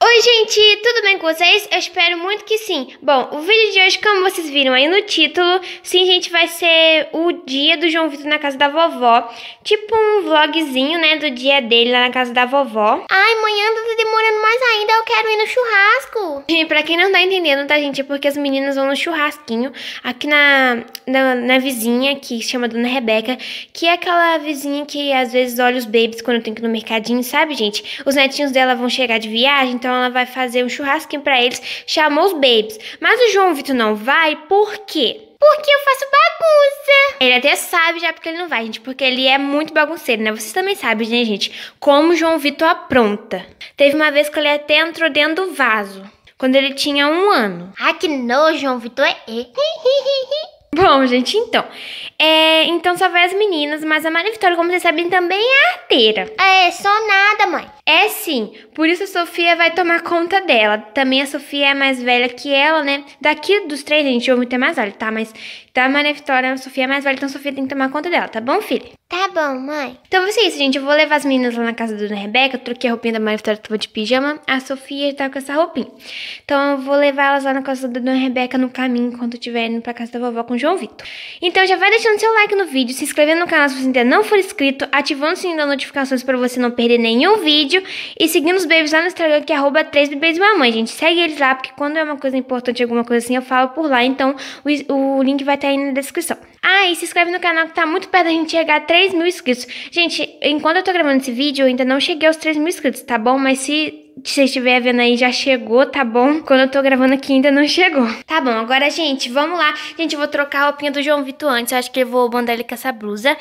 Oi gente, tudo bem com vocês? Eu espero muito que sim. Bom, o vídeo de hoje, como vocês viram aí no título, sim gente, vai ser o dia do João Vitor na casa da vovó. Tipo um vlogzinho, né, do dia dele lá na casa da vovó. Ai, amanhã tá demorando mais ainda, eu quero ir no churrasco. E pra quem não tá entendendo, tá gente, é porque as meninas vão no churrasquinho aqui na, na, na vizinha que se chama Dona Rebeca, que é aquela vizinha que às vezes olha os babies quando tem que ir no mercadinho, sabe gente? Os netinhos dela vão chegar de viagem, então então ela vai fazer um churrasquinho para eles, chamou os babies. Mas o João Vitor não vai, por quê? Porque eu faço bagunça. Ele até sabe já porque ele não vai, gente. Porque ele é muito bagunceiro, né? Vocês também sabem, né, gente? Como o João Vitor apronta. Teve uma vez que ele até entrou dentro do vaso. Quando ele tinha um ano. Ah, que nojo, João Vitor. É. Bom, gente, então. É, então só vai as meninas, mas a Maria Vitória, como vocês sabem, também é arteira. É, só nada, mãe. É sim, por isso a Sofia vai tomar conta dela. Também a Sofia é mais velha que ela, né? Daqui dos três, gente, o homem é mais velho, tá? Mas da tá, Maria Vitória, a Sofia é mais velha, então a Sofia tem que tomar conta dela, tá bom, filha? Tá bom, mãe. Então vai ser é isso, gente. Eu vou levar as meninas lá na casa da Dona Rebeca. Eu troquei a roupinha da Maria Vitória, tava de pijama. A Sofia tá com essa roupinha. Então eu vou levar elas lá na casa da Dona Rebeca no caminho, enquanto estiver indo pra casa da vovó com o João Vitor. Então já vai deixando seu like no vídeo, se inscrevendo no canal se você ainda não for inscrito, ativando o sininho das notificações pra você não perder nenhum vídeo vídeo. E seguindo os babies lá no Instagram, que é arroba 3 bebês mamãe, gente. Segue eles lá, porque quando é uma coisa importante, alguma coisa assim, eu falo por lá. Então, o, o link vai estar tá aí na descrição. Ah, e se inscreve no canal que tá muito perto da gente chegar a 3 mil inscritos. Gente, enquanto eu tô gravando esse vídeo, eu ainda não cheguei aos 3 mil inscritos, tá bom? Mas se que você estiver vendo aí já chegou, tá bom? Quando eu tô gravando aqui ainda não chegou. Tá bom, agora, gente, vamos lá. Gente, eu vou trocar a roupinha do João Vitor antes. Eu acho que eu vou mandar ele com essa blusa. Ah,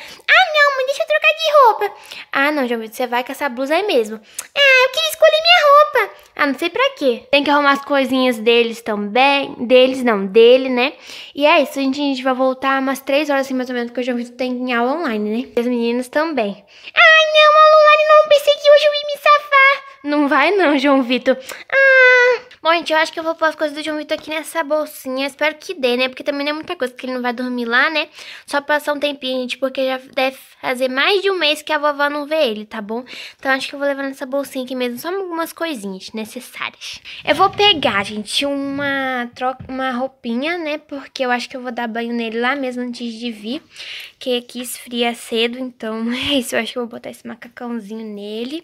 não, mãe, deixa eu trocar de roupa. Ah, não, João Vitor, você vai com essa blusa aí mesmo. Ah, eu queria escolher minha roupa. Ah, não sei pra quê. Tem que arrumar as coisinhas deles também. Deles, não, dele, né? E é isso, a gente, a gente vai voltar umas três horas, assim, mais ou menos, porque o João Vitor tem aula online, né? E as meninas também. Ai, ah, não, aula online não. Pensei que hoje eu ia me safar. Não vai não, João Vitor. Ah! Bom, gente, eu acho que eu vou pôr as coisas do João Vitor aqui nessa bolsinha. Espero que dê, né? Porque também não é muita coisa, porque ele não vai dormir lá, né? Só passar um tempinho, gente, porque já deve fazer mais de um mês que a vovó não vê ele, tá bom? Então acho que eu vou levar nessa bolsinha aqui mesmo, só algumas coisinhas necessárias. Eu vou pegar, gente, uma, troca, uma roupinha, né? Porque eu acho que eu vou dar banho nele lá mesmo antes de vir. Que aqui esfria cedo, então é isso. Eu acho que eu vou botar esse macacãozinho nele.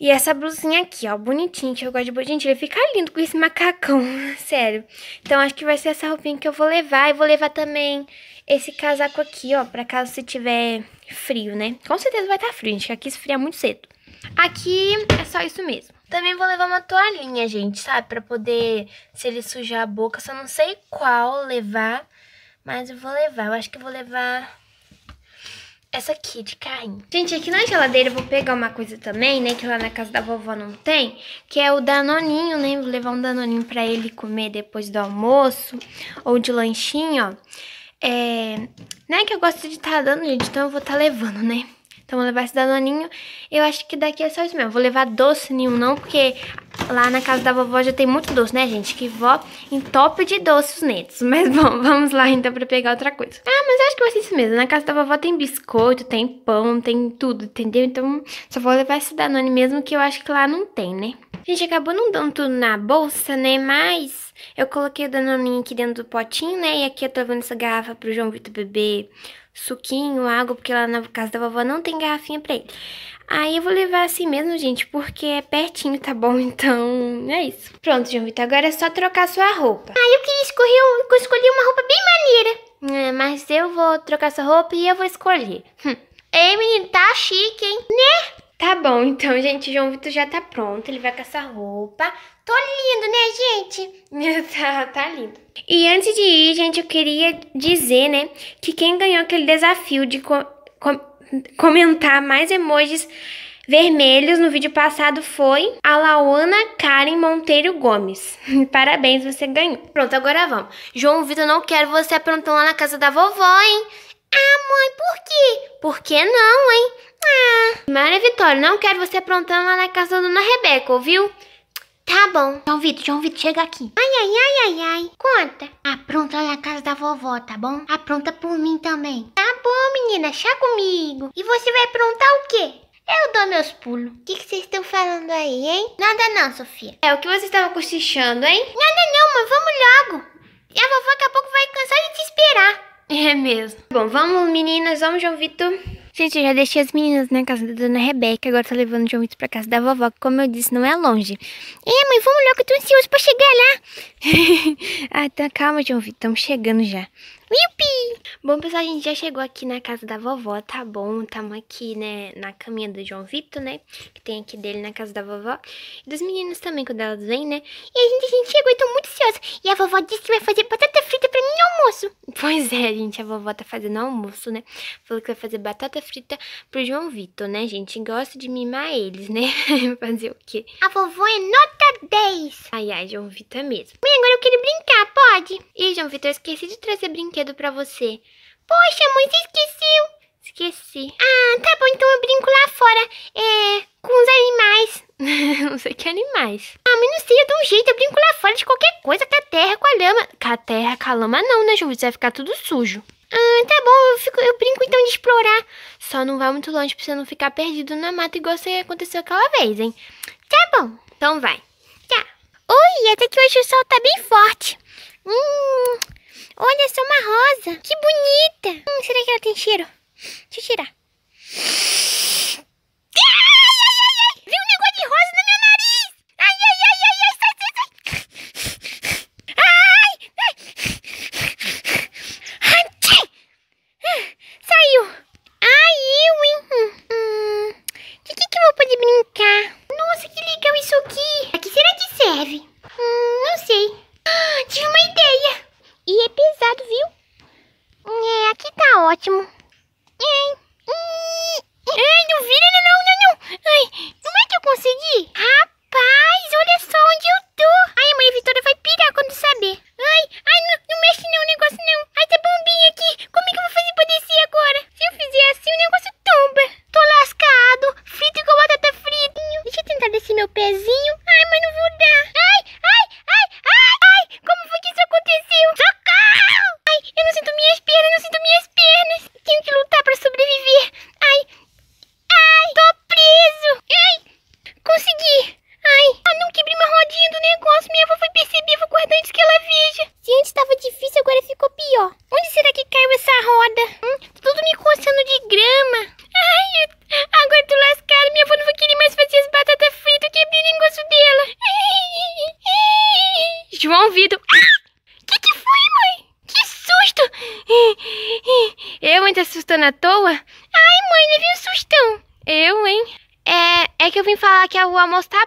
E essa blusinha aqui, ó, bonitinha, que eu gosto de... Gente, ele fica lindo com esse macacão, sério. Então, acho que vai ser essa roupinha que eu vou levar. E vou levar também esse casaco aqui, ó, pra caso se tiver frio, né? Com certeza vai estar tá frio, gente, que aqui esfria muito cedo. Aqui é só isso mesmo. Também vou levar uma toalhinha, gente, sabe? Pra poder, se ele sujar a boca, só não sei qual levar, mas eu vou levar. Eu acho que vou levar essa aqui de carrinho. Gente, aqui na geladeira eu vou pegar uma coisa também, né? Que lá na casa da vovó não tem. Que é o danoninho, né? Vou levar um danoninho pra ele comer depois do almoço. Ou de lanchinho, ó. É... Não é que eu gosto de estar tá dando, gente. Então eu vou estar tá levando, né? Então vou levar esse danoninho. Eu acho que daqui é só isso mesmo. Eu vou levar doce nenhum não, porque Lá na casa da vovó já tem muito doce, né, gente? Que vó entope de doce os netos. Mas bom, vamos lá então pra pegar outra coisa. Ah, mas acho que vai ser isso mesmo. Na casa da vovó tem biscoito, tem pão, tem tudo, entendeu? Então só vou levar esse Danone mesmo, que eu acho que lá não tem, né? Gente, acabou não dando tudo na bolsa, né? Mas eu coloquei o danoninho aqui dentro do potinho, né? E aqui eu tô levando essa garrafa pro João Vitor beber suquinho, água, porque lá na casa da vovó não tem garrafinha pra ele. Aí eu vou levar assim mesmo, gente, porque é pertinho, tá bom? Então, é isso. Pronto, João Vitor, agora é só trocar sua roupa. Ah, eu queria escolher, escolher uma roupa bem maneira. É, mas eu vou trocar sua roupa e eu vou escolher. Hum. Ei, é, menino, tá chique, hein? Né? Tá bom, então, gente, João Vitor já tá pronto, ele vai com essa roupa. Tô lindo, né, gente? tá, tá lindo. E antes de ir, gente, eu queria dizer, né, que quem ganhou aquele desafio de comentar mais emojis vermelhos no vídeo passado foi a Lauana Karen Monteiro Gomes. Parabéns, você ganhou. Pronto, agora vamos. João Vitor, não quero você aprontando lá na casa da vovó, hein? Ah, mãe, por quê? Por que não, hein? Ah. Maria Vitória, não quero você aprontando lá na casa da dona Rebeca, ouviu? Tá bom. João Vitor, João Vitor, chega aqui. Ai, ai, ai, ai, ai. Conta. Apronta lá na casa da vovó, tá bom? Apronta por mim também. Tá bom, menina, chá comigo. E você vai aprontar o quê? Eu dou meus pulos. O que vocês estão falando aí, hein? Nada não, Sofia. É, o que vocês estavam cochichando, hein? Nada não, mas vamos logo. E a vovó daqui a pouco vai cansar de te esperar. É mesmo. Bom, vamos meninas, vamos João Vitor. Gente, eu já deixei as meninas na casa da dona Rebeca, agora tá levando o João Vitor pra casa da vovó, que como eu disse, não é longe. É, mãe, vamos logo, eu tô ansioso pra chegar lá. ah, tá, calma, João Vitor, estamos chegando já. Yupi! Bom, pessoal, a gente já chegou aqui na casa da vovó, tá bom? Tamo aqui, né, na caminha do João Vitor, né? Que tem aqui dele na casa da vovó. E dos meninos também, quando elas vêm, né? E a gente, a gente chegou e tô muito ansiosa. E a vovó disse que vai fazer batata frita pra mim no almoço. Pois é, gente, a vovó tá fazendo almoço, né? Falou que vai fazer batata frita pro João Vitor, né, gente? Gosta de mimar eles, né? fazer o quê? A vovó é nota 10. Ai, ai, João Vitor é mesmo. Mãe, agora eu quero brincar, pode? Ih, João Vitor, eu esqueci de trazer brinquedo pra você. Poxa, mãe, você esqueceu. Esqueci. Ah, tá bom, então eu brinco lá fora. É, com os animais. não sei que animais. Ah, mas não sei, eu dou um jeito, eu brinco lá fora de qualquer coisa, com a terra, com a lama. Com a terra, com a lama não, né, João Vitor? Vai ficar tudo sujo. Ah, tá bom, eu, fico, eu brinco então de explorar. Só não vai muito longe pra você não ficar perdido na mata igual você aconteceu aquela vez, hein? Tá bom, então vai hoje o sol tá bem forte. Hum, olha só uma rosa. Que bonita. Hum, será que ela tem cheiro? Deixa eu tirar. Ah! É, aqui tá ótimo. Ai, não vira, não, não, não. Ai, como é que eu consegui? Rapaz, olha só onde eu tô. Ai, a mãe Vitória vai pirar quando saber. Ai, ai, não, não mexe não, negócio não. Ai, tá bombinha aqui.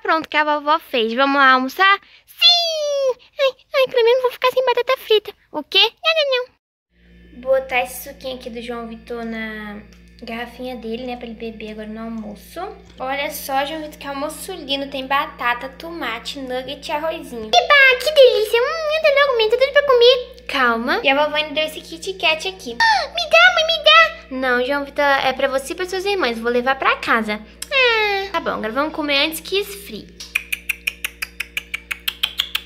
pronto que a vovó fez. Vamos lá almoçar? Sim! Ai, ai, pelo menos vou ficar sem batata frita. O quê? Não, Botar esse suquinho aqui do João Vitor na, garrafinha dele, né, pra ele beber agora no almoço. Olha só, Vitor, que almoço lindo. Tem batata, tomate, nugget e arrozinho. Eba, que delícia! Hum, eu logo, mãe, tudo pra comer. Calma. E a vovó ainda deu esse Kit Kat aqui. Ah, me dá, mãe, me dá! Não, João Vitor, é pra você e pra suas irmãs. Vou levar pra casa. Ah. Tá bom, agora vamos comer antes que esfrie.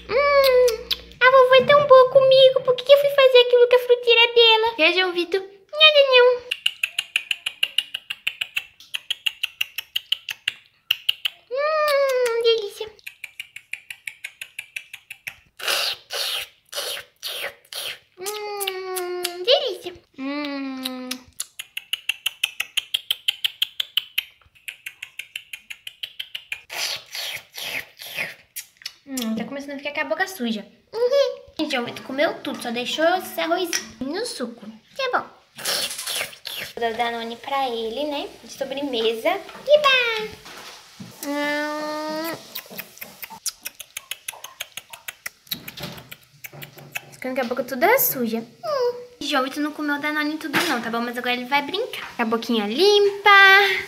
Hum, a vovó é tão boa comigo. Por que eu fui fazer aquilo com a fruteira é dela? E João Vitor. senão fica com a boca suja. Uhum. Gente, o comeu tudo, só deixou esse arrozinho no suco. Que é bom. Vou dar Danone pra ele, né? De sobremesa. Que Hum. Ficando com a boca toda é suja. Hum. tu não comeu Danone tudo não, tá bom? Mas agora ele vai brincar. Com a boquinha limpa.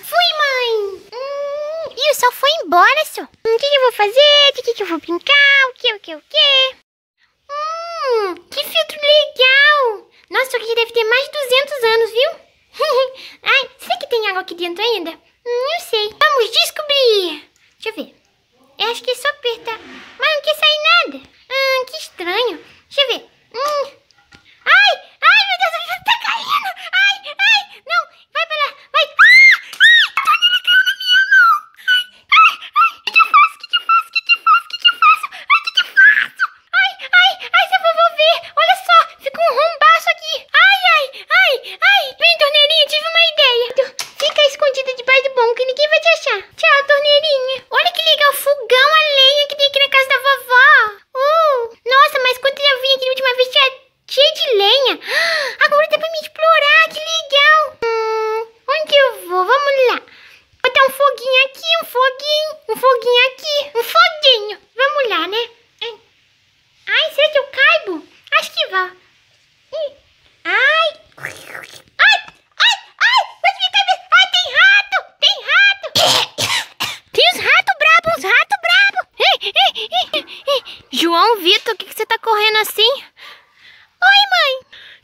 Fui, mãe! Hum. E o sol foi embora, senhor. Hum, o que, que eu vou fazer? O que, que eu vou brincar? que o quê? Hum, que filtro legal! Nossa, isso aqui deve ter mais de 200 anos, viu? Ai, será que tem água aqui dentro ainda? Hum, eu sei. Vamos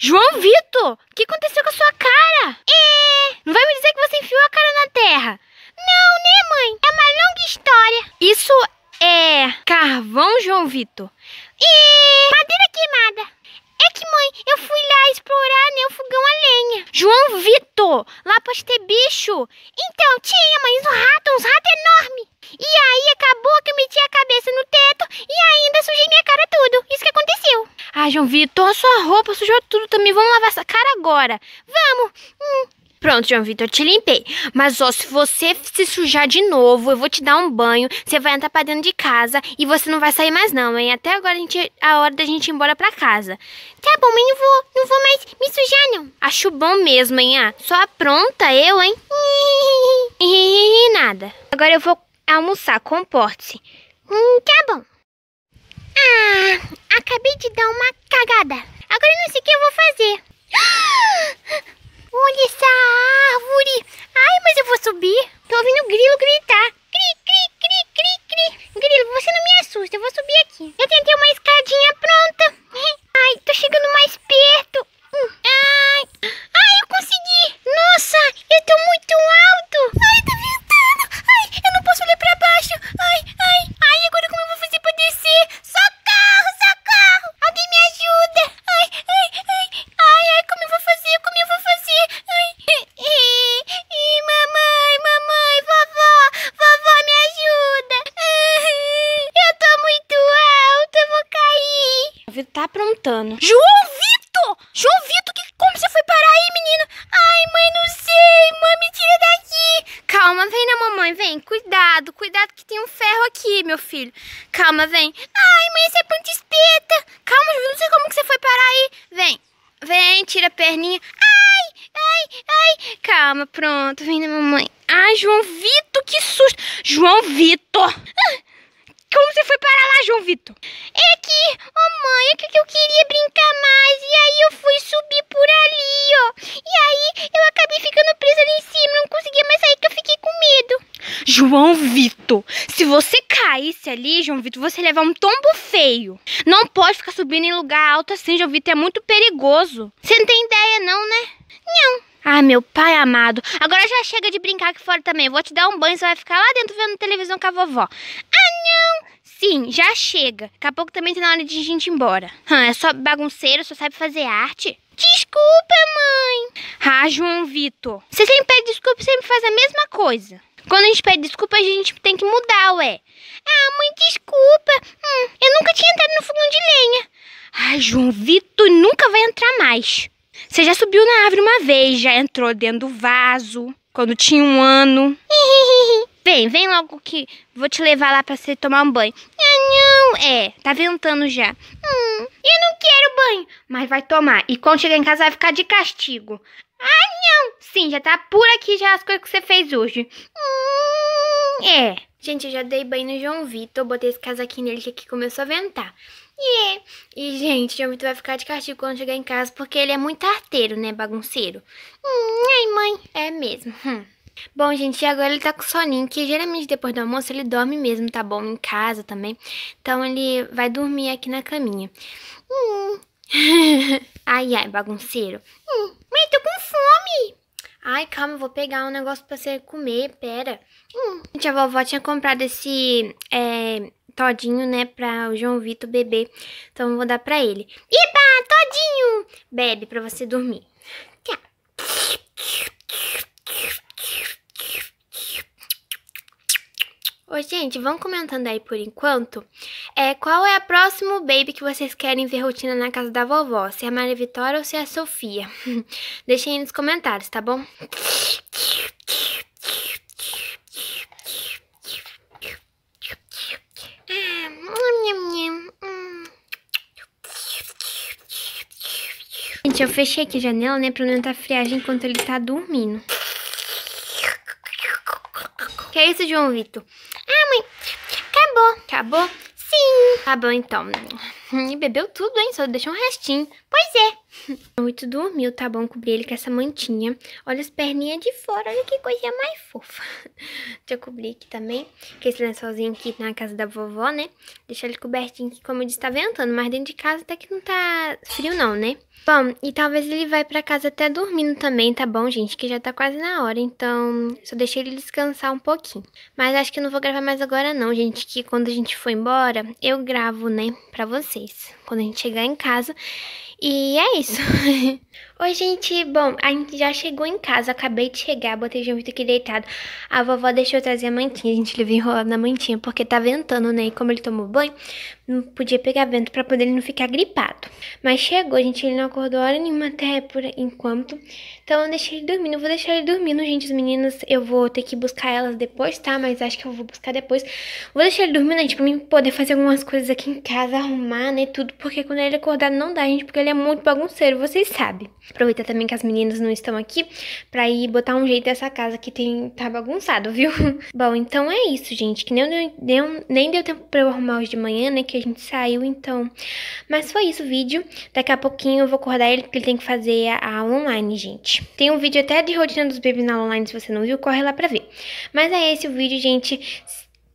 João Vitor, o que aconteceu com a sua cara? É, não vai me dizer que você enfiou a cara na terra. Não, né, mãe? É uma longa história. Isso é carvão, João Vitor? E madeira queimada. É que, mãe, eu fui lá explorar, meu né, o fogão a lenha. João Vitor, lá pode ter bicho. Então, tinha, mãe, uns ratos, uns ratos enormes. E aí, acabou que eu meti a cabeça no teto e ainda sujei minha cara tudo. Isso que aconteceu. Ah, João Vitor, a sua roupa sujou tudo também. Vamos lavar essa cara agora. Vamos. Hum. Pronto, João Vitor, eu te limpei. Mas, ó, se você se sujar de novo, eu vou te dar um banho, você vai entrar pra dentro de casa e você não vai sair mais não, hein? Até agora a, gente, a hora da gente ir embora pra casa. Tá bom, mas não vou, não vou mais me sujar, não. Acho bom mesmo, hein? Ah, só apronta eu, hein? Nada. Agora eu vou almoçar, comporte-se. Hum, tá bom. Ah, acabei de dar uma cagada. Agora eu não sei o que eu vou fazer. Ah! Olha essa árvore! Ai, mas eu vou subir! Tô ouvindo o grilo gritar! Cri, cri, cri, cri, cri! tá aprontando. João Vitor! João Vitor, que, como você foi parar aí, menino? Ai, mãe, não sei. Mãe, me tira daqui. Calma, vem na mamãe, vem. Cuidado, cuidado que tem um ferro aqui, meu filho. Calma, vem. Ai, mãe, você é ponta espeta. Calma, não sei como que você foi parar aí. Vem, vem, tira a perninha. Ai, ai, ai. Calma, pronto, vem na mamãe. Ai, João Vitor, que susto. João Vitor. Ah como você foi parar lá, João Vitor? É que, oh mãe, é que eu queria brincar mais. E aí eu fui subir por ali, ó. E aí eu acabei ficando presa ali em cima, não conseguia mais sair que eu fiquei com medo. João Vitor, se você caísse ali, João Vitor, você ia levar um tombo feio. Não pode ficar subindo em lugar alto assim, João Vitor, é muito perigoso. Você não tem ideia não, né? Não. Ah, meu pai amado. Agora já chega de brincar aqui fora também. Eu vou te dar um banho, você vai ficar lá dentro vendo televisão com a vovó. Ah! não. Sim, já chega. Daqui a pouco também tá na hora de a gente ir embora. Ah, é só bagunceiro, só sabe fazer arte. Desculpa, mãe. Ah, João Vitor. Você sempre pede desculpa e sempre faz a mesma coisa. Quando a gente pede desculpa, a gente tem que mudar, ué. Ah, mãe, desculpa. Hum, eu nunca tinha entrado no fogão de lenha. Ah, João Vitor, nunca vai entrar mais. Você já subiu na árvore uma vez, já entrou dentro do vaso, quando tinha um ano. Vem, vem logo que vou te levar lá pra você tomar um banho. Não, não, é, tá ventando já. Hum, eu não quero banho. Mas vai tomar, e quando chegar em casa vai ficar de castigo. Ah, não, sim, já tá por aqui já as coisas que você fez hoje. Hum, é. Gente, eu já dei banho no João Vitor, botei esse casaquinho nele que aqui começou a ventar. Yeah. É. E, gente, João Vitor vai ficar de castigo quando chegar em casa, porque ele é muito arteiro, né, bagunceiro. Hum, ai, mãe, é mesmo. Hum. Bom, gente, e agora ele tá com soninho, que geralmente depois do almoço ele dorme mesmo, tá bom? Em casa também. Então ele vai dormir aqui na caminha. Hum. ai, ai, bagunceiro. Hum. Mas tô com fome. Ai, calma, eu vou pegar um negócio pra você comer, pera. Hum. Gente, a vovó tinha comprado esse é, todinho, né, pra o João Vitor beber. Então eu vou dar pra ele. Iba, todinho! Bebe pra você dormir. Tchau. Ô, gente, vão comentando aí por enquanto. É, qual é a próxima baby que vocês querem ver rotina na casa da vovó? Se é a Maria Vitória ou se é a Sofia? Deixem aí nos comentários, tá bom? Gente, eu fechei aqui a janela, né, pra não entrar friagem enquanto ele tá dormindo. Que é isso, João Vitor? Acabou. Acabou? Sim. Tá bom, então. E hum, bebeu tudo, hein? Só deixou um restinho. Pois é. Muito dormiu, tá bom? Cobri ele com essa mantinha. Olha as perninhas de fora, olha que coisinha mais fofa. Deixa eu cobrir aqui também, que esse lençolzinho aqui na casa da vovó, né? Deixa ele cobertinho aqui, como eu disse, tá ventando, mas dentro de casa até que não tá frio não, né? Bom, e talvez ele vai pra casa até dormindo também, tá bom, gente? Que já tá quase na hora, então só deixei ele descansar um pouquinho. Mas acho que eu não vou gravar mais agora não, gente, que quando a gente for embora, eu gravo, né, pra vocês. Quando a gente chegar em casa... E é isso. Oi, gente. Bom, a gente já chegou em casa. Acabei de chegar, botei o João aqui deitado. A vovó deixou eu trazer a mantinha. A gente levou enrolado na mantinha porque tá ventando, né? E como ele tomou banho, não podia pegar vento para poder ele não ficar gripado. Mas chegou, gente. Ele não acordou hora nenhuma até por enquanto. Então eu deixei ele dormindo. Eu vou deixar ele dormindo, gente. As meninas, eu vou ter que buscar elas depois, tá? Mas acho que eu vou buscar depois. Vou deixar ele dormindo, gente, né, pra mim poder fazer algumas coisas aqui em casa, arrumar, né? Tudo. Porque quando ele acordar não dá, gente, porque ele é muito bagunceiro, vocês sabem. Aproveitar também que as meninas não estão aqui para ir botar um jeito dessa casa que tem tá bagunçado, viu? Bom, então é isso, gente. Que nem deu, nem deu tempo para eu arrumar hoje de manhã, né? Que a gente saiu, então. Mas foi isso o vídeo. Daqui a pouquinho eu vou acordar ele porque ele tem que fazer a aula online, gente. Tem um vídeo até de rotina dos bebês na online, se você não viu, corre lá para ver. Mas é esse o vídeo, gente.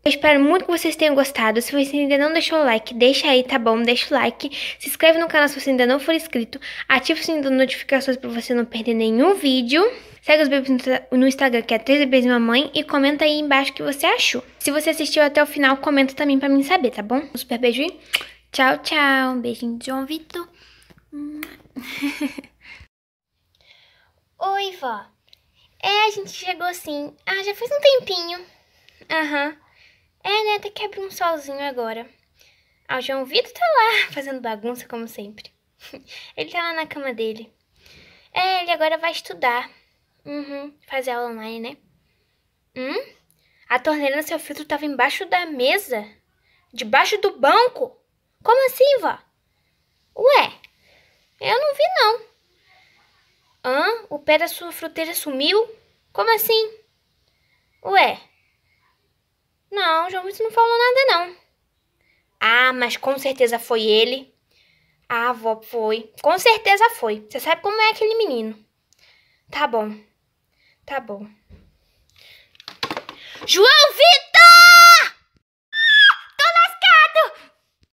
Eu espero muito que vocês tenham gostado. Se você ainda não deixou o like, deixa aí, tá bom? Deixa o like. Se inscreve no canal se você ainda não for inscrito. Ativa o sininho das notificações pra você não perder nenhum vídeo. Segue os bebês no Instagram, que é 3 bebês mamãe, e comenta aí embaixo o que você achou. Se você assistiu até o final, comenta também pra mim saber, tá bom? Um super beijo tchau, tchau. Um beijinho de João Vitor. Oi, vó. É, a gente chegou sim. Ah, já faz um tempinho. Aham. Uhum. É, né? Até que abriu um solzinho agora. Ah, o João Vitor tá lá, fazendo bagunça, como sempre. ele tá lá na cama dele. É, ele agora vai estudar. Uhum, fazer aula online, né? Hum? A torneira do seu filtro tava embaixo da mesa? Debaixo do banco? Como assim, vó? Ué, eu não vi, não. Hã? O pé da sua fruteira sumiu? Como assim? Ué, não, João Vitor não falou nada, não. Ah, mas com certeza foi ele. A avó foi. Com certeza foi. Você sabe como é aquele menino. Tá bom. Tá bom. João Vitor!